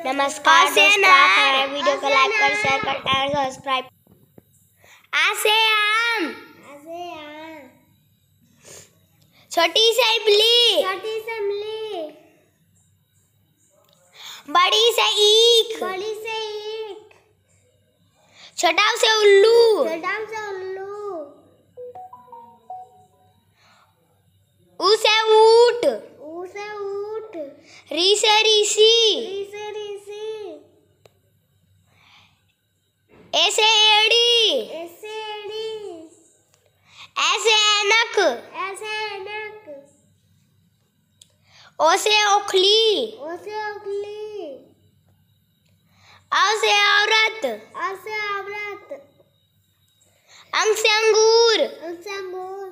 नमस्कार दोस्तों आप वीडियो को लाइक कर शेयर कर और सब्सक्राइब आसे आसे आम आम छोटी सी इमली छोटी सी इमली बड़ी से ईख बड़ी से ईख छोटा से उल्लू छोटा से उल्लू उसे ऊट उसे ऊट री से ऋषि O से ओखली O से ओखली अ से औरत अ से औरत अंग से अंगूर अंग से अंगूर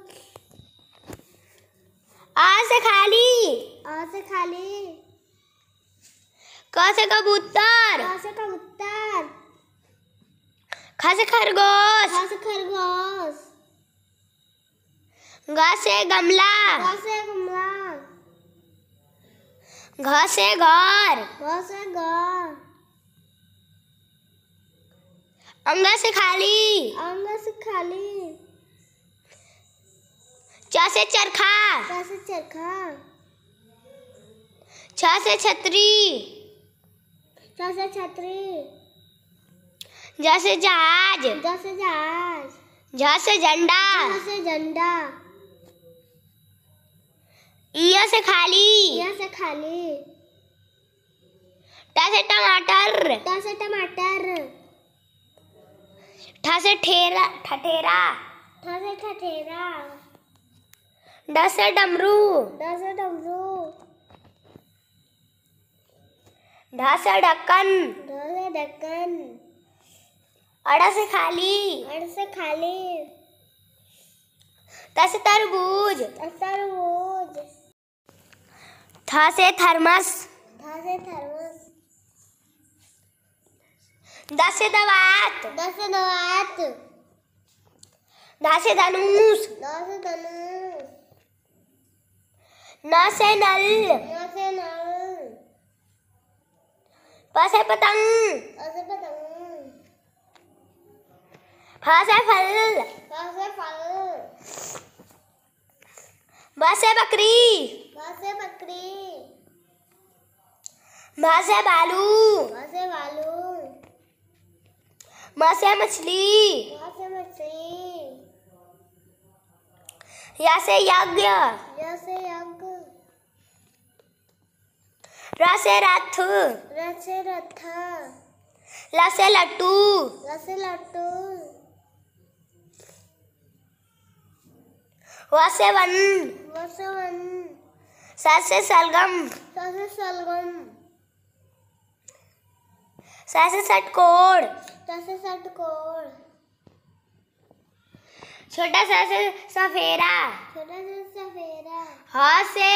आ से खाली आ से खाली क से कबूतर क कबूतर ख खरगोश ख खरगोश ग गमला ग गमला घ से घर घ से घर अंग से खाली अंग से खाली च से चरखा च से चरखा छ से छतरी छ से छतरी जैसे जहाज जैसे जहाज झ से झंडा झ से झंडा इया से खाली इया से खाली टा से टमाटर टा से टमाटर ठा से ठेरा ठठेरा ठा से ठठेरा डा से डमरू डा से डमरू ढा से ढक्कन ढा से ढक्कन अड़ा से खाली अड़ से खाली त से तरबूज तरबूज था से थर्मस थ से थर्मस द से दवात दस से दवात दस से धनुष दस से धनुष न से नल न से नल प से पतंग प से पतंग फ से फल फ से फल ब से बकरी से बकरी म से भालू म से भालू म से मछली म से मछली या से यज्ञ या से यज्ञ रा से रथ रा से रथ ला से लट्टू ला से लट्टू व से वन व से वन से सलगम से सलगम से सटकोर से सटकोर छोटा सा से सफेरा छोटा सा सफेरा ह से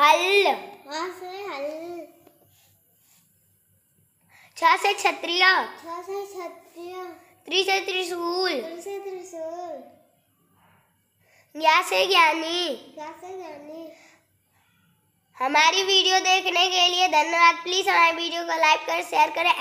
हल ह से हल छ से क्षत्रिय छ से क्षत्रिय त्रि से त्रिशूल त्रि से त्रिशूल ज्ञा से ज्ञानी ज्ञा से ज्ञानी हमारी वीडियो देखने के लिए धन्यवाद प्लीज़ हमारे वीडियो को लाइक करें शेयर करें